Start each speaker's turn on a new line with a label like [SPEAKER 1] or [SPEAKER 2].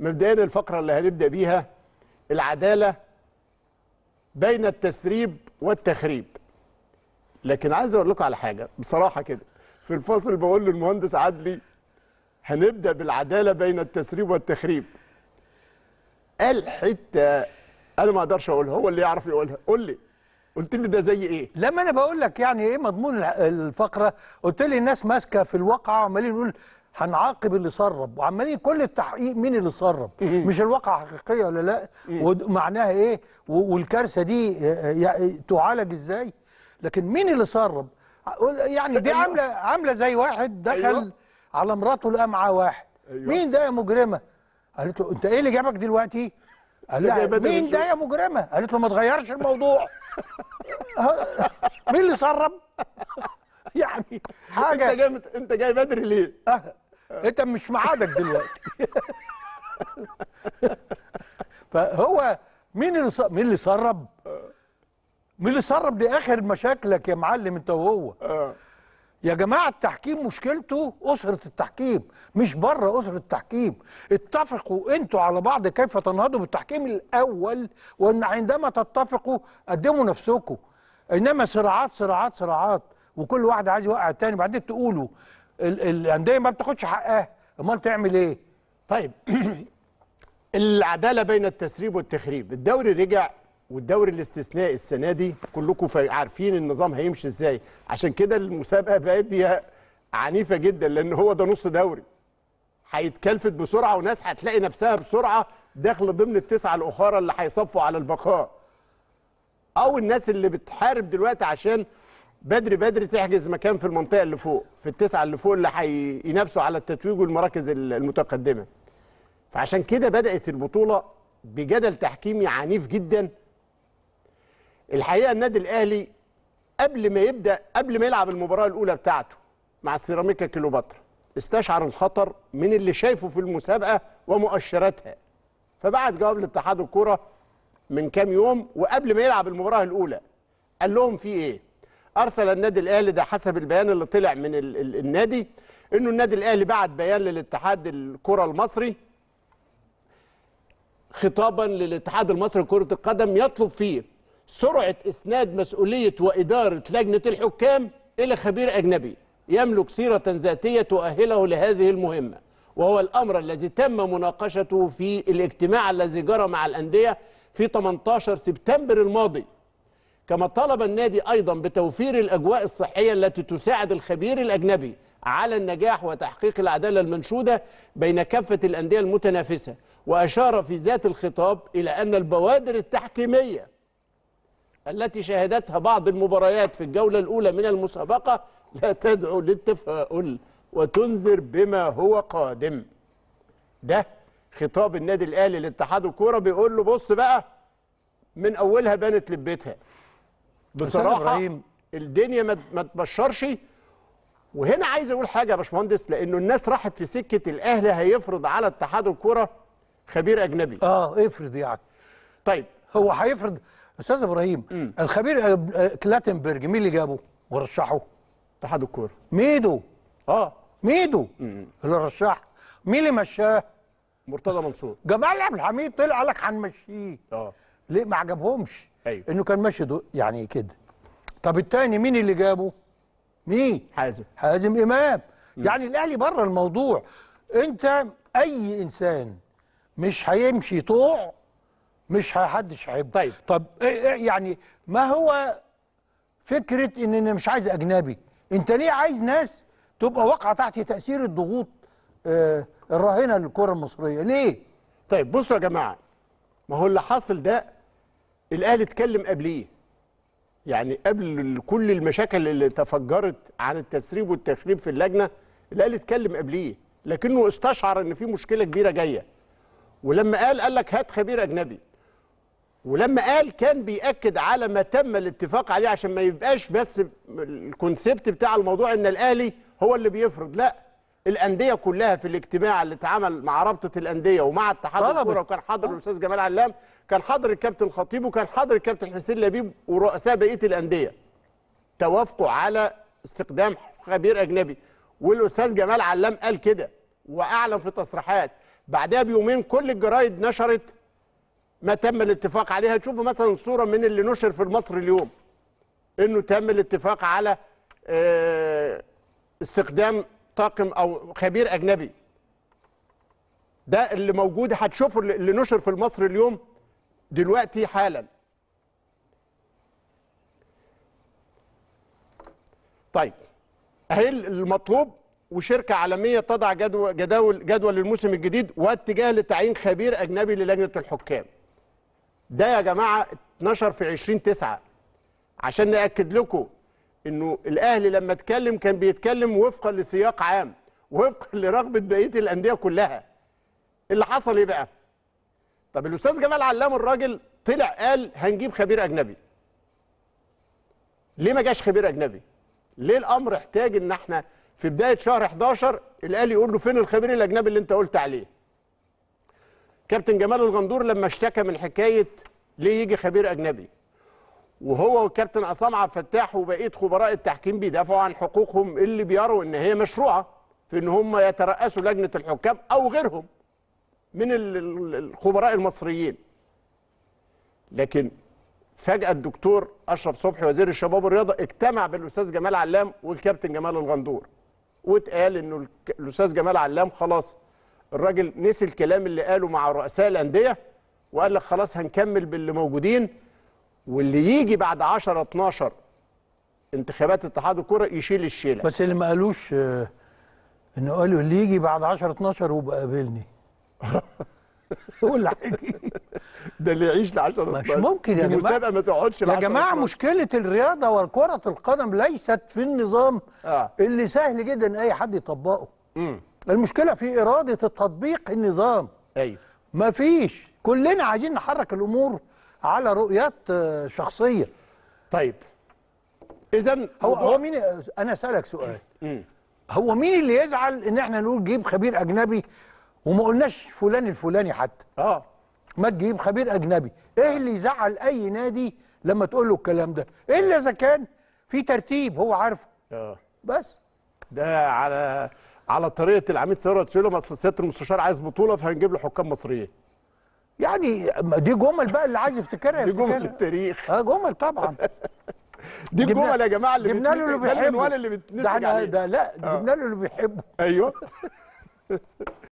[SPEAKER 1] مبدئيا الفقرة اللي هنبدأ بيها العدالة بين التسريب والتخريب لكن عايز أقول لكم على حاجة بصراحة كده في الفاصل بقول للمهندس عدلي هنبدأ بالعدالة بين التسريب والتخريب قال حتة أنا ما أقدرش أقولها هو اللي يعرف يقولها قول لي قلت لي ده زي ايه؟ لما انا بقول لك يعني ايه مضمون الفقره
[SPEAKER 2] قلت لي الناس ماسكه في الواقعه وعمالين يقول هنعاقب اللي سرب وعمالين كل التحقيق مين اللي سرب مش الواقع حقيقيه ولا لا ومعناها ايه والكارثه دي آه، آه، تعالج ازاي لكن مين اللي سرب يعني دي أيوه. عامله عامله زي واحد دخل أيوة. على مراته لقى معاه واحد أيوة. مين ده يا مجرمه قالت له انت ايه اللي جابك دلوقتي قال إيه لها مين ده يا مجرمه قالت له ما تغيرش الموضوع مين اللي سرب يعني حاجه انت جاي انت جاي بدري ليه أه. انت مش معادك دلوقتي فهو مين اللي مين اللي سرب؟ مين اللي سرب دي اخر مشاكلك يا معلم انت وهو يا جماعه التحكيم مشكلته اسره التحكيم مش بره اسره التحكيم اتفقوا انتوا على بعض كيف تنهضوا بالتحكيم الاول وان عندما تتفقوا قدموا نفسكم انما صراعات صراعات صراعات وكل واحد عايز يوقع التاني
[SPEAKER 1] وبعدين تقولوا الانديه ما بتاخدش حقها امال تعمل ايه طيب العداله بين التسريب والتخريب الدوري رجع والدوري الاستثنائي السنه دي كلكم عارفين النظام هيمشي ازاي عشان كده المسابقه بقت دي عنيفه جدا لان هو ده نص دوري هيتكلفت بسرعه وناس هتلاقي نفسها بسرعه داخله ضمن التسعه الاخاره اللي هيصفوا على البقاء او الناس اللي بتحارب دلوقتي عشان بدري بدري تحجز مكان في المنطقه اللي فوق في التسعه اللي فوق اللي هينافسوا على التتويج والمراكز المتقدمه فعشان كده بدات البطوله بجدل تحكيمي عنيف جدا الحقيقه النادي الاهلي قبل ما يبدا قبل ما يلعب المباراه الاولى بتاعته مع السيراميكا كيلوباترا استشعر الخطر من اللي شايفه في المسابقه ومؤشراتها فبعت جواب لاتحاد الكوره من كام يوم وقبل ما يلعب المباراه الاولى قال لهم في ايه ارسل النادي الاهلي ده حسب البيان اللي طلع من ال ال النادي انه النادي الاهلي بعت بيان للاتحاد الكره المصري خطابا للاتحاد المصري لكره القدم يطلب فيه سرعه اسناد مسؤوليه واداره لجنه الحكام الى خبير اجنبي يملك سيره ذاتيه تؤهله لهذه المهمه وهو الامر الذي تم مناقشته في الاجتماع الذي جرى مع الانديه في 18 سبتمبر الماضي كما طلب النادي أيضا بتوفير الأجواء الصحية التي تساعد الخبير الأجنبي على النجاح وتحقيق العدالة المنشودة بين كافة الأندية المتنافسة وأشار في ذات الخطاب إلى أن البوادر التحكيمية التي شهدتها بعض المباريات في الجولة الأولى من المسابقة لا تدعو للتفاؤل وتنذر بما هو قادم ده خطاب النادي الأهلي لاتحاد الكورة بيقول له بص بقى من أولها بانت لبيتها بصراحه الدنيا ما تبشرش وهنا عايز اقول حاجه يا باشمهندس لانه الناس راحت في سكه الاهلي هيفرض على اتحاد الكوره خبير اجنبي اه افرض يعني طيب هو هيفرض استاذ
[SPEAKER 2] ابراهيم م. الخبير آه، آه، كلاتنبرج مين اللي جابه ورشحه اتحاد الكوره ميدو اه ميدو مم. اللي رشحه مين اللي مشاه مرتضى منصور جمال عبد الحميد طلع قال لك هنمشيه اه ليه ما عجبهمش ايوه انه كان ماشي يعني كده طب الثاني مين اللي جابه؟ مين؟ حازم حازم امام م. يعني الاهلي بره الموضوع انت اي انسان مش هيمشي طوع مش حدش هيحبه طيب طب إيه، إيه، يعني ما هو فكره ان انا مش عايز اجنبي انت ليه عايز ناس
[SPEAKER 1] تبقى واقعه تحت تاثير الضغوط آه، الراهنه للكره المصريه ليه طيب بصوا يا جماعه ما هو اللي حاصل ده الاهلي اتكلم قبليه يعني قبل كل المشاكل اللي تفجرت عن التسريب والتخريب في اللجنه الاهلي اتكلم قبليه لكنه استشعر ان في مشكله كبيره جايه ولما قال قال لك هات خبير اجنبي ولما قال كان بيأكد على ما تم الاتفاق عليه عشان ما يبقاش بس الكونسيبت بتاع الموضوع ان الاهلي هو اللي بيفرض لا الانديه كلها في الاجتماع اللي اتعمل مع رابطه الانديه ومع اتحاد الكوره وكان حاضر آه. الاستاذ جمال علام كان حاضر الكابتن الخطيب وكان حاضر الكابتن حسين لبيب ورؤساء بقيه الانديه توافقوا على استخدام خبير اجنبي والاستاذ جمال علام قال كده واعلن في تصريحات بعدها بيومين كل الجرايد نشرت ما تم الاتفاق عليها تشوفوا مثلا صوره من اللي نشر في مصر اليوم انه تم الاتفاق على آه، استخدام طاقم او خبير اجنبي ده اللي موجود هتشوفه اللي نشر في مصر اليوم دلوقتي حالا طيب اهي المطلوب وشركه عالميه تضع جدول جداول جدول للموسم الجديد واتجاه لتعيين خبير اجنبي للجنه الحكام ده يا جماعه اتنشر في 20 9 عشان ناكد لكم انه الاهلي لما اتكلم كان بيتكلم وفقا لسياق عام وفقا لرغبه بقيه الانديه كلها اللي حصل ايه بقى طب الاستاذ جمال علام الراجل طلع قال هنجيب خبير اجنبي ليه ما جاش خبير اجنبي ليه الامر احتاج ان احنا في بدايه شهر 11 الاهلي يقول له فين الخبير الاجنبي اللي انت قلت عليه كابتن جمال الغندور لما اشتكى من حكايه ليه يجي خبير اجنبي وهو والكابتن عصام عبد الفتاح وبقيه خبراء التحكيم بيدافعوا عن حقوقهم اللي بيروا ان هي مشروعه في ان هم يترأسوا لجنه الحكام او غيرهم من الخبراء المصريين. لكن فجاه الدكتور اشرف صبحي وزير الشباب والرياضه اجتمع بالاستاذ جمال علام والكابتن جمال الغندور واتقال انه الاستاذ جمال علام خلاص الراجل نسي الكلام اللي قاله مع رؤساء الانديه وقال لك خلاص هنكمل باللي موجودين واللي يجي بعد 10 12 انتخابات اتحاد الكره يشيل الشيله بس اللي ما
[SPEAKER 2] قالوش آه، انه قالوا اللي يجي بعد 10 12 ويبقى قابلني ولا
[SPEAKER 1] ده اللي يعيش ل 10
[SPEAKER 2] مش ممكن يا جماعه المسابقه ما تقعدش يا جماعه مشكله الرياضه وكره القدم ليست في النظام آه. اللي سهل جدا اي حد يطبقه مم. المشكله في اراده التطبيق النظام ايوه مفيش كلنا عايزين نحرك الامور على رؤيات آه، شخصيه طيب اذا هو هو مين انا اسالك سؤال هو مين اللي يزعل ان احنا نقول جيب خبير اجنبي وما قلناش فلان الفلاني حتى اه ما تجيب خبير اجنبي ايه اللي يزعل اي نادي لما
[SPEAKER 1] تقول له الكلام ده الا اذا كان في ترتيب هو عارفه اه بس ده على على طريقه العميد ثروت تقول له سياده المستشار عايز بطوله فهنجيب له حكام مصريين يعني دي جمل بقى اللي عايز يفتكرها دي جمل التاريخ اه جمل طبعا دي الجمل يا جماعه اللي جبنا له اللي بيحبه ده اللي يعني. بتنسج ده لا
[SPEAKER 2] آه. جبنا له اللي بيحبه ايوه